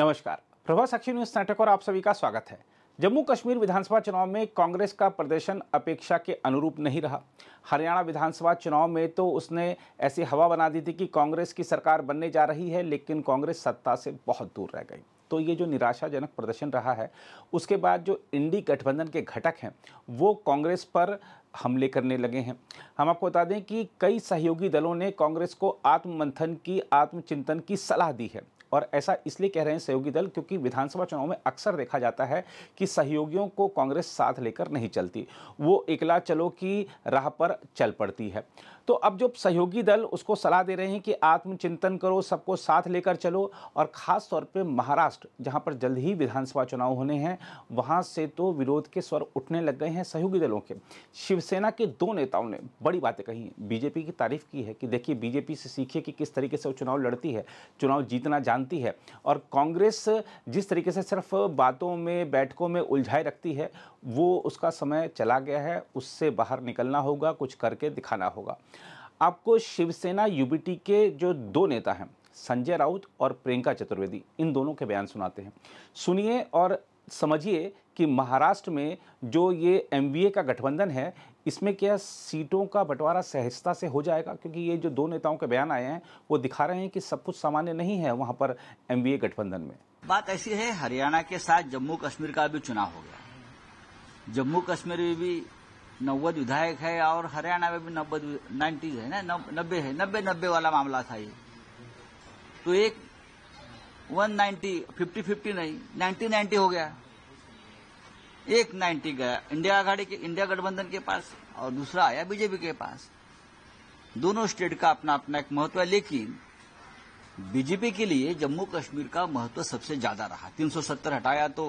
नमस्कार प्रभा साक्षी न्यूज नाटक और आप सभी का स्वागत है जम्मू कश्मीर विधानसभा चुनाव में कांग्रेस का प्रदर्शन अपेक्षा के अनुरूप नहीं रहा हरियाणा विधानसभा चुनाव में तो उसने ऐसी हवा बना दी थी कि कांग्रेस की सरकार बनने जा रही है लेकिन कांग्रेस सत्ता से बहुत दूर रह गई तो ये जो निराशाजनक प्रदर्शन रहा है उसके बाद जो इंडी गठबंधन के घटक हैं वो कांग्रेस पर हमले करने लगे हैं हम आपको बता दें कि कई सहयोगी दलों ने कांग्रेस को आत्ममंथन की आत्मचिंतन की सलाह दी है और ऐसा इसलिए कह रहे हैं सहयोगी दल क्योंकि विधानसभा चुनाव में अक्सर देखा जाता है कि सहयोगियों को कांग्रेस साथ लेकर नहीं चलती वो एकला चलो की राह पर चल पड़ती है तो अब जो सहयोगी दल उसको सलाह दे रहे हैं कि आत्मचिंतन करो सबको साथ लेकर चलो और ख़ास तौर पर महाराष्ट्र जहां पर जल्द ही विधानसभा चुनाव होने हैं वहाँ से तो विरोध के स्वर उठने लग गए हैं सहयोगी दलों के शिवसेना के दो नेताओं ने बड़ी बातें कही बीजेपी की तारीफ की है कि देखिए बीजेपी से सीखिए कि किस तरीके से वो चुनाव लड़ती है चुनाव जीतना जान जानती है और कांग्रेस जिस तरीके से सिर्फ बातों में बैठकों में उलझाए रखती है वो उसका समय चला गया है उससे बाहर निकलना होगा कुछ करके दिखाना होगा आपको शिवसेना यूबीटी के जो दो नेता हैं संजय राउत और प्रियंका चतुर्वेदी इन दोनों के बयान सुनाते हैं सुनिए और समझिए कि महाराष्ट्र में जो ये एम का गठबंधन है इसमें क्या सीटों का बंटवारा सहजता से हो जाएगा क्योंकि ये जो दो नेताओं के बयान आए हैं वो दिखा रहे हैं कि सब कुछ सामान्य नहीं है वहाँ पर एम गठबंधन में बात ऐसी है हरियाणा के साथ जम्मू कश्मीर का भी चुनाव हो गया जम्मू कश्मीर में भी नब्बे विधायक है और हरियाणा में भी नब्बे नाइन्टीज है ना नब्बे है नब्बे नब्बे वाला मामला था ये तो एक वन नाइन्टी फिफ्टी फिफ्टी नहीं नाइन्टी नाइन्टी हो गया एक नाइन्टी गया इंडिया आघाड़ी के इंडिया गठबंधन के पास और दूसरा आया बीजेपी के पास दोनों स्टेट का अपना अपना एक महत्व है लेकिन बीजेपी के लिए जम्मू कश्मीर का महत्व सबसे ज्यादा रहा 370 हटाया तो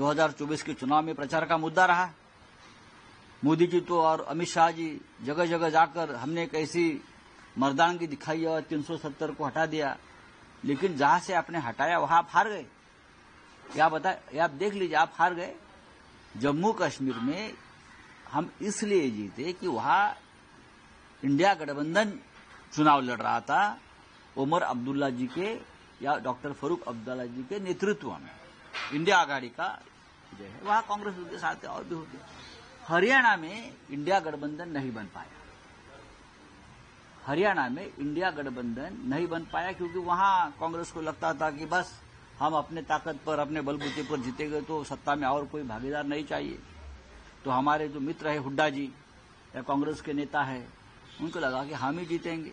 2024 के चुनाव में प्रचार का मुद्दा रहा मोदी जी तो और अमित शाह जी जगह जगह जाकर हमने एक ऐसी मर्दानगी दिखाई और 370 को हटा दिया लेकिन जहां से आपने हटाया वहां आप हार गए क्या बता आप देख लीजिए आप हार गए जम्मू कश्मीर में हम इसलिए जीते कि वहां इंडिया गठबंधन चुनाव लड़ रहा था उमर अब्दुल्ला जी के या डॉक्टर फरूक अब्दुल्ला जी के नेतृत्व में इंडिया आघाड़ी का जो है वहां कांग्रेस उनके साथ और भी होते हरियाणा में इंडिया गठबंधन नहीं बन पाया हरियाणा में इंडिया गठबंधन नहीं बन पाया क्योंकि वहां कांग्रेस को लगता था कि बस हम अपने ताकत पर अपने बलबूते पर जीते गए तो सत्ता में और कोई भागीदार नहीं चाहिए तो हमारे जो मित्र है हुड्डा जी या कांग्रेस के नेता है उनको लगा कि हम ही जीतेंगे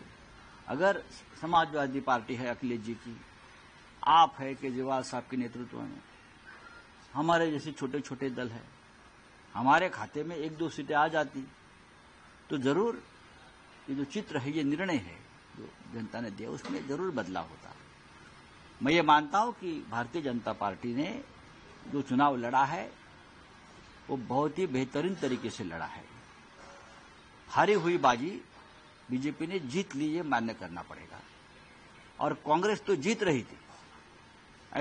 अगर समाजवादी पार्टी है अखिलेश जी की आप है केजरीवाल साहब के नेतृत्व में हमारे जैसे छोटे छोटे दल है हमारे खाते में एक दो सीटें आ जाती तो जरूर ये जो चित्र है ये निर्णय है जो जनता ने दिया उसमें जरूर बदलाव होता मैं ये मानता हूं कि भारतीय जनता पार्टी ने जो चुनाव लड़ा है वो बहुत ही बेहतरीन तरीके से लड़ा है हारी हुई बाजी बीजेपी ने जीत ली ये मान्य करना पड़ेगा और कांग्रेस तो जीत रही थी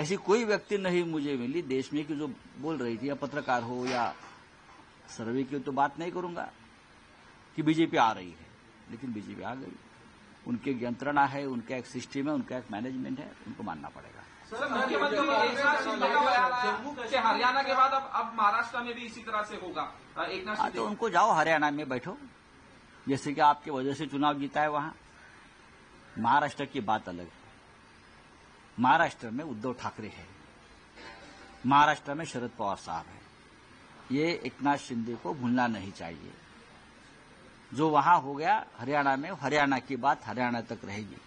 ऐसी कोई व्यक्ति नहीं मुझे मिली देश में कि जो बोल रही थी या पत्रकार हो या सर्वे की तो बात नहीं करूंगा कि बीजेपी आ रही है लेकिन बीजेपी आ गई उनकी यंत्रणा है उनका एक सिस्टम है उनका एक मैनेजमेंट है उनको मानना पड़ेगा हरियाणा के बाद अब अब महाराष्ट्र में भी इसी तरह से होगा एक हाँ, तो उनको जाओ हरियाणा में बैठो जैसे कि आपके वजह से चुनाव जीता है वहां महाराष्ट्र की बात अलग है महाराष्ट्र में उद्धव ठाकरे है महाराष्ट्र में शरद पवार साहब है ये एक नाथ शिंदे को भूलना नहीं चाहिए जो वहां हो गया हरियाणा में हरियाणा की बात हरियाणा तक रहेगी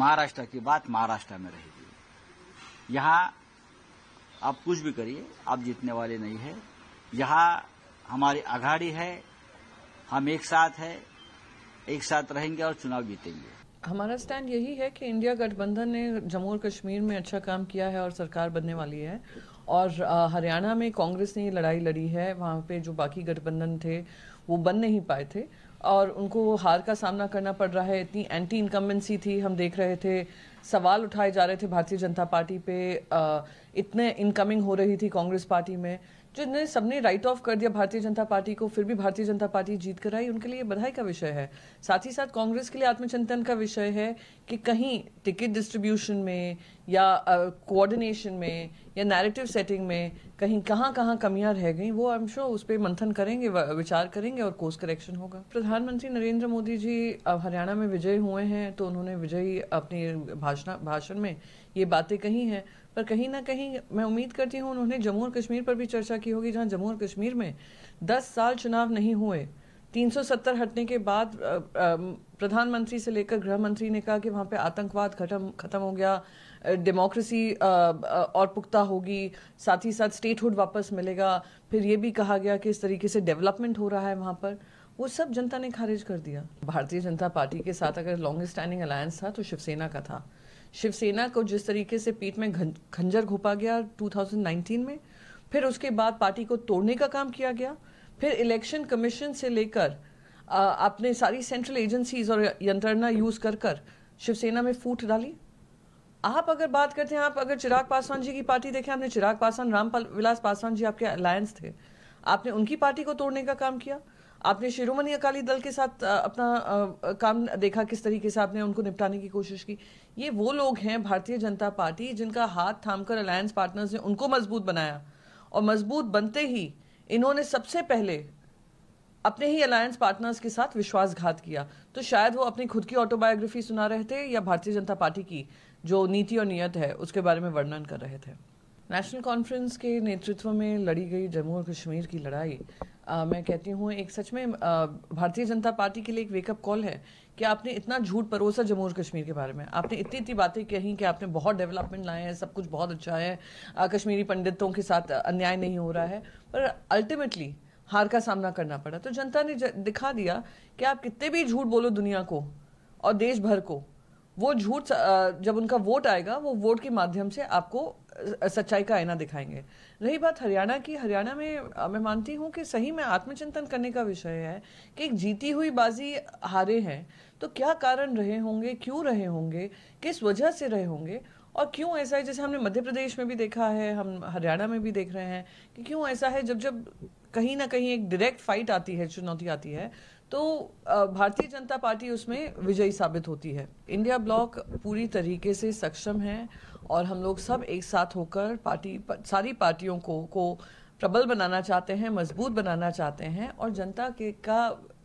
महाराष्ट्र की बात महाराष्ट्र में रहेगी यहां आप कुछ भी करिए आप जीतने वाले नहीं है यहां हमारी आघाड़ी है हम एक साथ है एक साथ रहेंगे और चुनाव जीतेंगे हमारा स्टैंड यही है कि इंडिया गठबंधन ने जम्मू और कश्मीर में अच्छा काम किया है और सरकार बनने वाली है और हरियाणा में कांग्रेस ने लड़ाई लड़ी है वहां पे जो बाकी गठबंधन थे वो बन नहीं पाए थे और उनको हार का सामना करना पड़ रहा है इतनी एंटी इनकम्बेंसी थी हम देख रहे थे सवाल उठाए जा रहे थे भारतीय जनता पार्टी पे इतने इनकमिंग हो रही थी कांग्रेस पार्टी में जिन्हें सबने राइट ऑफ कर दिया भारतीय जनता पार्टी को फिर भी भारतीय जनता पार्टी जीत कर आई उनके लिए बधाई का विषय है साथ ही साथ कांग्रेस के लिए आत्मचिंतन का विषय है कि कहीं टिकट डिस्ट्रीब्यूशन में या कोऑर्डिनेशन uh, में या नैरेटिव सेटिंग में कहीं कहाँ कहाँ कमियां रह गई वो आई एम श्योर उस पर मंथन करेंगे विचार करेंगे और कोर्स करेक्शन होगा प्रधानमंत्री नरेंद्र मोदी जी हरियाणा में विजय हुए हैं तो उन्होंने विजयी अपने भाषण भाषण में ये बातें कही हैं पर कहीं ना कहीं मैं उम्मीद करती हूँ उन्होंने जम्मू और कश्मीर पर भी चर्चा की होगी जहाँ जम्मू और कश्मीर में दस साल चुनाव नहीं हुए 370 हटने के बाद प्रधानमंत्री से लेकर गृह मंत्री ने कहा कि वहाँ पे आतंकवाद खत्म खत्म हो गया डेमोक्रेसी और पुख्ता होगी साथ ही साथ स्टेटहुड वापस मिलेगा फिर ये भी कहा गया कि इस तरीके से डेवलपमेंट हो रहा है वहाँ पर वो सब जनता ने खारिज कर दिया भारतीय जनता पार्टी के साथ अगर लॉन्गेस्ट स्टैंडिंग अलायंस था तो शिवसेना का था शिवसेना को जिस तरीके से पीठ में खंजर घोपा गया 2019 में फिर उसके बाद पार्टी को तोड़ने का काम किया गया फिर इलेक्शन कमीशन से लेकर आपने सारी सेंट्रल एजेंसीज और यंत्रणा यूज कर कर शिवसेना में फूट डाली आप अगर बात करते हैं आप अगर चिराग पासवान जी की पार्टी देखें आपने चिराग पासवान राम विलास पासवान जी आपके अलायंस थे आपने उनकी पार्टी को तोड़ने का काम किया आपने शिरोमणि अकाली दल के साथ अपना काम देखा किस तरीके से आपने उनको निपटाने की कोशिश की ये वो लोग हैं भारतीय जनता पार्टी जिनका हाथ थामकर अलायंस पार्टनर्स ने उनको मजबूत बनाया और मजबूत बनते ही इन्होंने सबसे पहले अपने ही अलायंस पार्टनर्स के साथ विश्वासघात किया तो शायद वो अपनी खुद की ऑटोबायोग्राफी सुना रहे थे या भारतीय जनता पार्टी की जो नीति और नियत है उसके बारे में वर्णन कर रहे थे नेशनल कॉन्फ्रेंस के नेतृत्व में लड़ी गई जम्मू और कश्मीर की लड़ाई आ, मैं कहती हूँ एक सच में भारतीय जनता पार्टी के लिए एक वेकअप कॉल है कि आपने इतना झूठ परोसा जम्मू और कश्मीर के बारे में आपने इतनी इतनी बातें कही कि आपने बहुत डेवलपमेंट लाए हैं सब कुछ बहुत अच्छा है आ, कश्मीरी पंडितों के साथ अन्याय नहीं हो रहा है पर अल्टीमेटली हार का सामना करना पड़ा तो जनता ने दिखा दिया कि आप कितने भी झूठ बोलो दुनिया को और देश भर को वो झूठ जब उनका वोट आएगा वो वोट के माध्यम से आपको सच्चाई का आईना दिखाएंगे रही बात हरियाणा की हरियाणा में मैं मानती हूँ कि सही में आत्मचिंतन करने का विषय है कि एक जीती हुई बाजी हारे हैं तो क्या कारण रहे होंगे क्यों रहे होंगे किस वजह से रहे होंगे और क्यों ऐसा है जैसे हमने मध्य प्रदेश में भी देखा है हम हरियाणा में भी देख रहे हैं कि क्यों ऐसा है जब जब कहीं ना कहीं एक डायरेक्ट फाइट आती है चुनौती आती है तो भारतीय जनता पार्टी उसमें विजयी साबित होती है इंडिया ब्लॉक पूरी तरीके से सक्षम है और हम लोग सब एक साथ होकर पार्टी सारी पार्टियों को को प्रबल बनाना चाहते हैं मजबूत बनाना चाहते हैं और जनता के का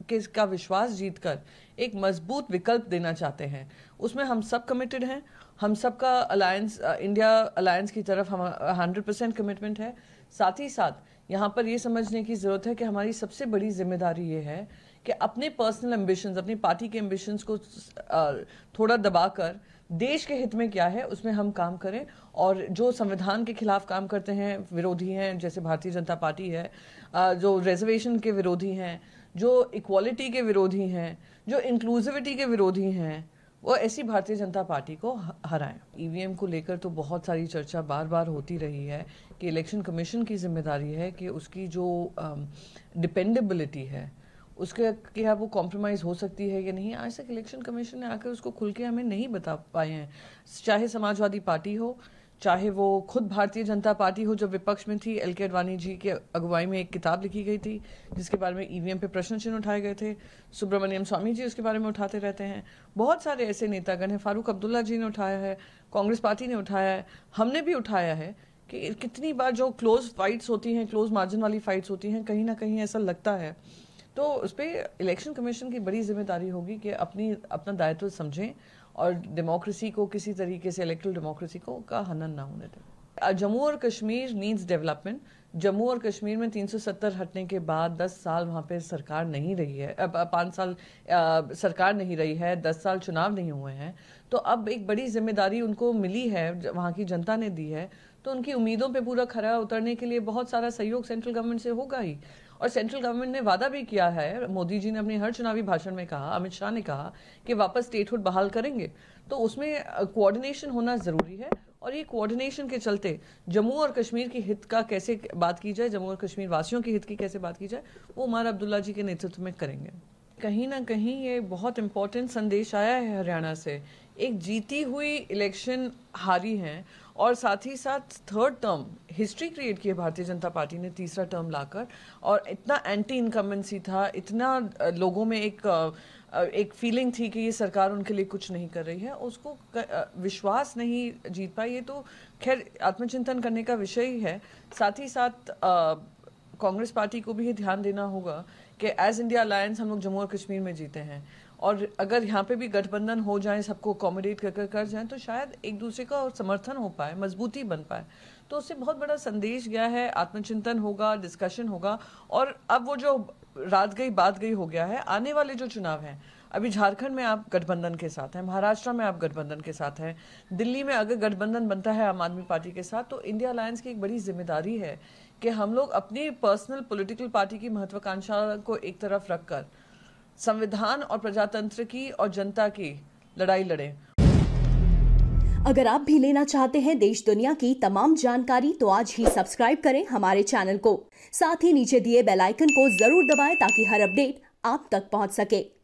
के का विश्वास जीत कर एक मजबूत विकल्प देना चाहते हैं उसमें हम सब कमिटेड हैं हम सब का अलायंस इंडिया अलायंस की तरफ हम हंड्रेड परसेंट कमिटमेंट है साथ ही साथ यहाँ पर ये समझने की ज़रूरत है कि हमारी सबसे बड़ी जिम्मेदारी ये है कि अपने पर्सनल एम्बिशंस अपनी पार्टी के एम्बिशन को थोड़ा दबाकर देश के हित में क्या है उसमें हम काम करें और जो संविधान के खिलाफ काम करते हैं विरोधी हैं जैसे भारतीय जनता पार्टी है जो रिजर्वेशन के विरोधी हैं जो इक्वालिटी के विरोधी हैं जो इंक्लूसिविटी के विरोधी हैं वो ऐसी भारतीय जनता पार्टी को हराएं ईवीएम e को लेकर तो बहुत सारी चर्चा बार बार होती रही है कि इलेक्शन कमीशन की जिम्मेदारी है कि उसकी जो डिपेंडेबिलिटी है उसके क्या हाँ, वो कॉम्प्रोमाइज़ हो सकती है या नहीं आज तक इलेक्शन कमीशन ने आकर उसको खुल के हमें नहीं बता पाए हैं चाहे समाजवादी पार्टी हो चाहे वो खुद भारतीय जनता पार्टी हो जब विपक्ष में थी एल के अडवाणी जी के अगुवाई में एक किताब लिखी गई थी जिसके बारे में ईवीएम e पे प्रश्न चिन्ह उठाए गए थे सुब्रमण्यम स्वामी जी उसके बारे में उठाते रहते हैं बहुत सारे ऐसे नेतागण हैं फारूक अब्दुल्ला जी ने उठाया है कांग्रेस पार्टी ने उठाया है हमने भी उठाया है कि कितनी बार जो क्लोज फाइट्स होती हैं क्लोज मार्जिन वाली फाइट्स होती हैं कहीं ना कहीं ऐसा लगता है तो उस पर इलेक्शन कमीशन की बड़ी जिम्मेदारी होगी कि अपनी अपना दायित्व समझें और डेमोक्रेसी को किसी तरीके से इलेक्ट्रल डेमोक्रेसी को का हनन ना होने दें जम्मू और कश्मीर नीड्स डेवलपमेंट जम्मू और कश्मीर में 370 हटने के बाद 10 साल वहाँ पे सरकार नहीं रही है पाँच साल आ, सरकार नहीं रही है 10 साल चुनाव नहीं हुए हैं तो अब एक बड़ी जिम्मेदारी उनको मिली है वहाँ की जनता ने दी है तो उनकी उम्मीदों पे पूरा खरा उतरने के लिए बहुत सारा सहयोग सेंट्रल गवर्नमेंट से होगा ही और सेंट्रल गवर्नमेंट ने वादा भी किया है मोदी जी ने अपने हर चुनावी भाषण में कहा अमित शाह ने कहा कि वापस स्टेटहुड बहाल करेंगे तो उसमें कोऑर्डिनेशन होना ज़रूरी है और ये कोऑर्डिनेशन के चलते जम्मू और कश्मीर की हित का कैसे बात की जाए जम्मू और कश्मीर वासियों के हित की कैसे बात की जाए वो उमर अब्दुल्ला जी के नेतृत्व में करेंगे कहीं ना कहीं ये बहुत इम्पोर्टेंट संदेश आया है हरियाणा से एक जीती हुई इलेक्शन हारी है और साथ ही साथ थर्ड टर्म हिस्ट्री क्रिएट किए भारतीय जनता पार्टी ने तीसरा टर्म लाकर और इतना एंटी इनकमेंसी था इतना लोगों में एक एक फीलिंग थी कि ये सरकार उनके लिए कुछ नहीं कर रही है उसको विश्वास नहीं जीत पाई ये तो खैर आत्मचिंतन करने का विषय ही है साथ ही साथ कांग्रेस पार्टी को भी ध्यान देना होगा कि एज इंडिया अलायंस हम लोग जम्मू और कश्मीर में जीते हैं और अगर यहाँ पे भी गठबंधन हो जाए सबको अकोमोडेट कर कर, कर जाए तो शायद एक दूसरे का और समर्थन हो पाए मजबूती बन पाए तो उससे बहुत बड़ा संदेश गया है आत्मचिंतन होगा डिस्कशन होगा और अब वो जो रात गई बात गई हो गया है आने वाले जो चुनाव हैं अभी झारखंड में आप गठबंधन के साथ हैं महाराष्ट्र में आप गठबंधन के साथ हैं दिल्ली में अगर गठबंधन बनता है आम आदमी पार्टी के साथ तो इंडिया अलायंस की एक बड़ी जिम्मेदारी है कि हम लोग अपनी पर्सनल पॉलिटिकल पार्टी की महत्वाकांक्षा को एक तरफ रखकर संविधान और प्रजातंत्र की और जनता की लड़ाई लड़े अगर आप भी लेना चाहते हैं देश दुनिया की तमाम जानकारी तो आज ही सब्सक्राइब करें हमारे चैनल को साथ ही नीचे दिए बेल आइकन को जरूर दबाएं ताकि हर अपडेट आप तक पहुंच सके